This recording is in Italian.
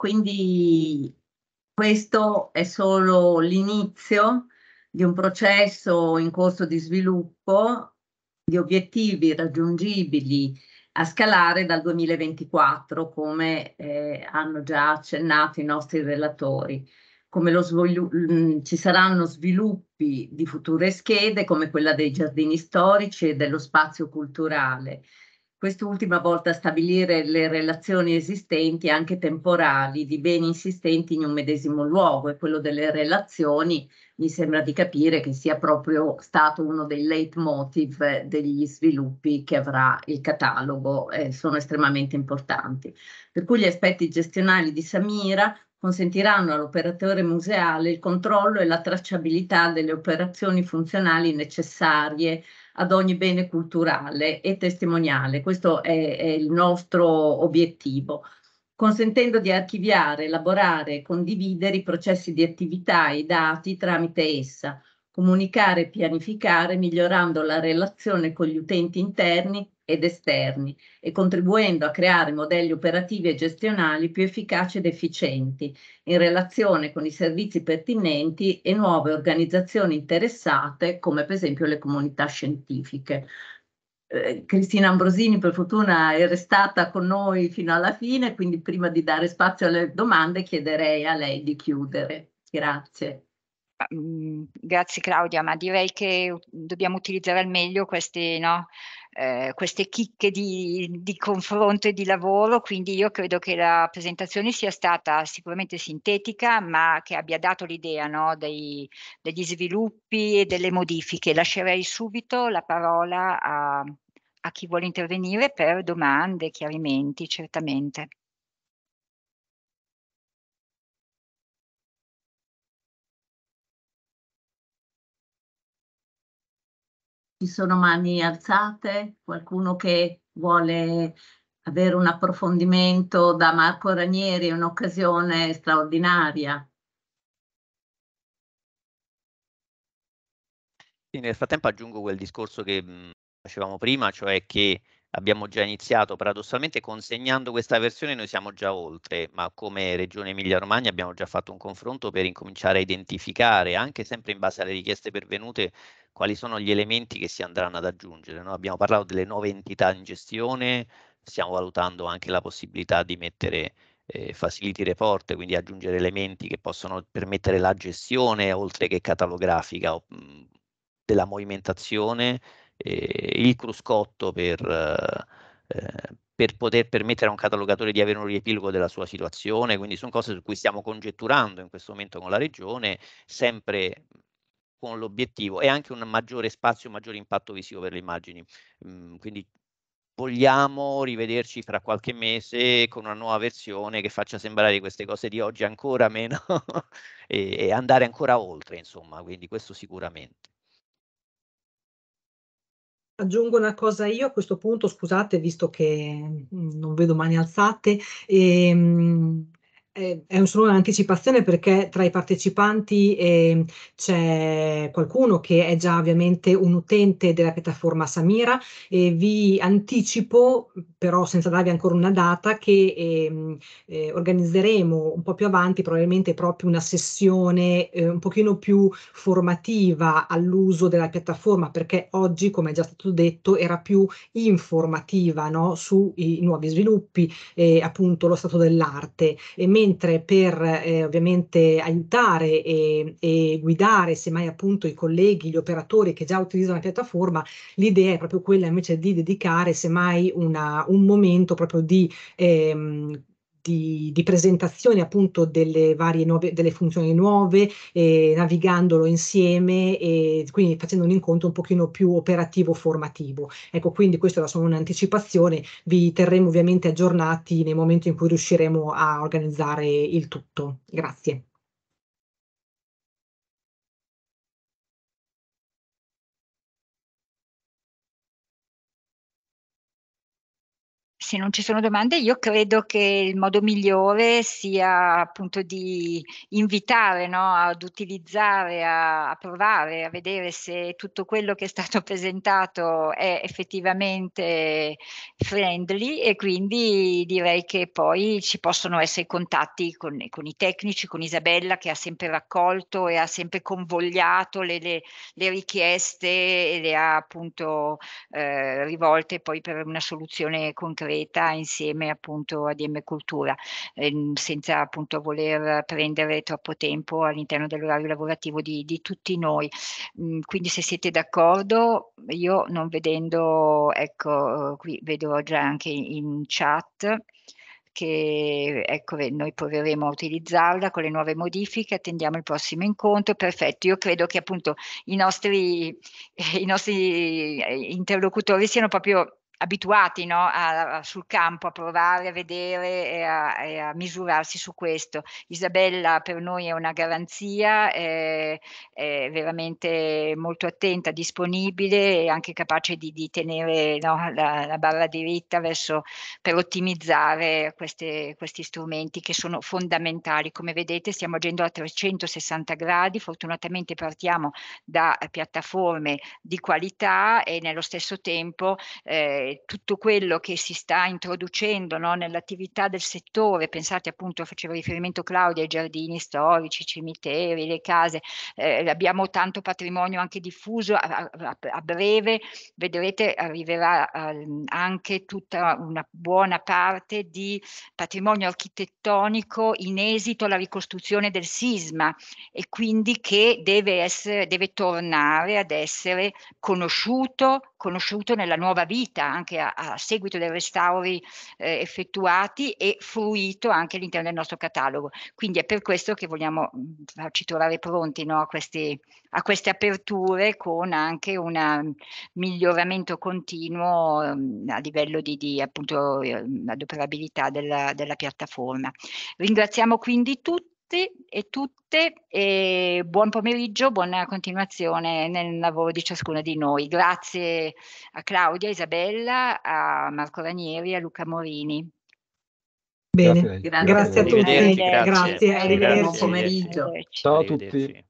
Quindi questo è solo l'inizio di un processo in corso di sviluppo di obiettivi raggiungibili a scalare dal 2024, come eh, hanno già accennato i nostri relatori. Come lo mh, mm, ci saranno sviluppi di future schede come quella dei giardini storici e dello spazio culturale quest'ultima volta stabilire le relazioni esistenti, anche temporali, di beni insistenti in un medesimo luogo e quello delle relazioni mi sembra di capire che sia proprio stato uno dei leitmotiv eh, degli sviluppi che avrà il catalogo eh, sono estremamente importanti. Per cui gli aspetti gestionali di Samira consentiranno all'operatore museale il controllo e la tracciabilità delle operazioni funzionali necessarie ad ogni bene culturale e testimoniale. Questo è, è il nostro obiettivo consentendo di archiviare, elaborare e condividere i processi di attività e i dati tramite essa, comunicare e pianificare migliorando la relazione con gli utenti interni ed esterni e contribuendo a creare modelli operativi e gestionali più efficaci ed efficienti in relazione con i servizi pertinenti e nuove organizzazioni interessate come per esempio le comunità scientifiche. Eh, Cristina Ambrosini per fortuna è restata con noi fino alla fine, quindi prima di dare spazio alle domande chiederei a lei di chiudere. Grazie. Ah, mm, grazie Claudia, ma direi che dobbiamo utilizzare al meglio queste no, eh, queste chicche di, di, confronto e di lavoro, quindi io credo che la presentazione sia stata sicuramente sintetica, ma che abbia dato l'idea no, dei, degli sviluppi e delle modifiche. Lascerei subito la parola a, a chi vuole intervenire per domande, chiarimenti, certamente. Ci sono mani alzate? Qualcuno che vuole avere un approfondimento da Marco Ranieri è un'occasione straordinaria. Sì, nel frattempo aggiungo quel discorso che mh, facevamo prima, cioè che abbiamo già iniziato. Paradossalmente consegnando questa versione noi siamo già oltre, ma come Regione Emilia-Romagna abbiamo già fatto un confronto per incominciare a identificare, anche sempre in base alle richieste pervenute, quali sono gli elementi che si andranno ad aggiungere. No? Abbiamo parlato delle nuove entità in gestione, stiamo valutando anche la possibilità di mettere eh, facility report, quindi aggiungere elementi che possono permettere la gestione oltre che catalografica o, mh, mm, della movimentazione eh, il cruscotto per, eh, per, poter permettere a un catalogatore di avere un riepilogo della sua situazione, quindi sono cose su cui stiamo congetturando in questo momento con la regione, sempre con l'obiettivo e anche un maggiore spazio, un maggiore impatto visivo per le immagini. Mm, quindi vogliamo rivederci fra qualche mese con una nuova versione che faccia sembrare queste cose di oggi ancora meno e, e, andare ancora oltre, insomma, quindi questo sicuramente. Aggiungo una cosa io a questo punto, scusate, visto che mm, non vedo mani alzate, ehm, è un solo un'anticipazione perché tra i partecipanti eh, c'è qualcuno che è già ovviamente un utente della piattaforma Samira e vi anticipo, però senza darvi ancora una data, che ehm, eh, organizzeremo un po' più avanti probabilmente proprio una sessione eh, un pochino più formativa all'uso della piattaforma perché oggi, come è già stato detto, era più informativa no? sui nuovi sviluppi e appunto lo stato dell'arte. E mentre per eh, ovviamente aiutare e, e guidare semmai appunto i colleghi, gli operatori che già utilizzano la piattaforma, l'idea è proprio quella invece di dedicare semmai una, un momento proprio di ehm, di, di, presentazione appunto delle varie nuove, delle funzioni nuove, eh, navigandolo insieme e quindi facendo un incontro un pochino più operativo formativo. Ecco, quindi questa era solo un'anticipazione, vi terremo ovviamente aggiornati nel momento in cui riusciremo a organizzare il tutto. Grazie. se non ci sono domande, io credo che il modo migliore sia appunto di invitare no, ad utilizzare, a, a, provare, a vedere se tutto quello che è stato presentato è effettivamente friendly e quindi direi che poi ci possono essere contatti con, con i tecnici, con Isabella che ha sempre raccolto e ha sempre convogliato le, le, le richieste e le ha appunto eh, rivolte poi per una soluzione concreta. Creta insieme appunto a DM Cultura, ehm, senza appunto voler prendere troppo tempo all'interno dell'orario lavorativo di, di tutti noi. Mm, quindi se siete d'accordo, io non vedendo, ecco qui vedo già anche in chat che ecco, noi proveremo a utilizzarla con le nuove modifiche, attendiamo il prossimo incontro, perfetto, io credo che appunto i nostri, i nostri eh, interlocutori siano proprio abituati no, a, a, sul campo a provare, a vedere e a, e a, misurarsi su questo. Isabella per noi è una garanzia, è, è veramente molto attenta, disponibile e anche capace di, di tenere no, la, la, barra diritta verso, per ottimizzare queste, questi strumenti che sono fondamentali. Come vedete stiamo agendo a 360 gradi, fortunatamente partiamo da piattaforme di qualità e nello stesso tempo eh, tutto quello che si sta introducendo no, nell'attività del settore, pensate appunto, facevo riferimento Claudia ai giardini storici, cimiteri, le case, eh, abbiamo tanto patrimonio anche diffuso, a, a, a breve vedrete arriverà eh, anche tutta una buona parte di patrimonio architettonico in esito alla ricostruzione del sisma e quindi che deve, essere, deve tornare ad essere conosciuto, conosciuto nella nuova vita anche a, a seguito dei restauri eh, effettuati e fruito anche all'interno del nostro catalogo. Quindi è per questo che vogliamo mm, farci trovare pronti no, a, questi, a, queste aperture con anche un mm, miglioramento continuo mm, a livello di, di appunto, eh, adoperabilità della, della piattaforma. Ringraziamo quindi tutti tutti e tutte e buon pomeriggio, buona continuazione nel lavoro di ciascuna di noi. Grazie a Claudia, Isabella, a Marco Ranieri e a Luca Morini. Bene, grazie, grazie a tutti. Grazie. Grazie. grazie, arrivederci. Buon pomeriggio. Ciao a tutti.